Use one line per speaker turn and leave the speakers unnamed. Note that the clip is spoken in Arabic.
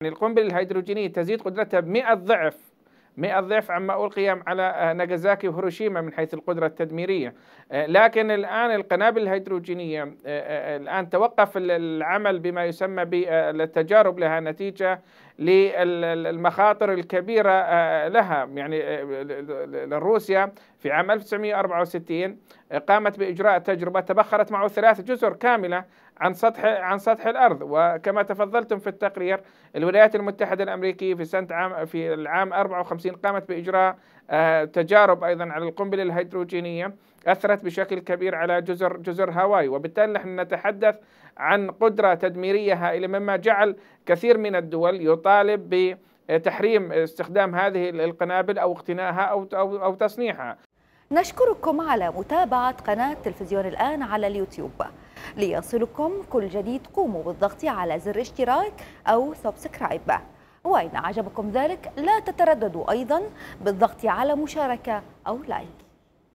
يعني القنبلة الهيدروجينية تزيد قدرتها ب 100 ضعف 100 ضعف عما ألقي على ناجازاكي وهيروشيما من حيث القدرة التدميرية آه، لكن الآن القنابل الهيدروجينية آه، آه، الآن توقف العمل بما يسمى بالتجارب لها نتيجة للمخاطر الكبيرة لها يعني روسيا في عام 1964 قامت بإجراء تجربة تبخرت معه ثلاث جزر كاملة عن سطح عن سطح الأرض وكما تفضلتم في التقرير الولايات المتحدة الأمريكية في سنة عام في العام 54 قامت بإجراء آه، تجارب أيضا على القنبلة الهيدروجينية أثرت بشكل كبير على جزر جزر هاواي وبالتالي نحن نتحدث عن قدرة تدميرية هائلة مما جعل كثير من الدول يطالب ب تحريم استخدام هذه القنابل او اقتنائها او او, أو تصنيعها
نشكركم على متابعة قناة تلفزيون الآن على اليوتيوب ليصلكم كل جديد قوموا بالضغط على زر اشتراك أو سبسكرايب وإن عجبكم ذلك لا تترددوا أيضا بالضغط على مشاركة أو لايك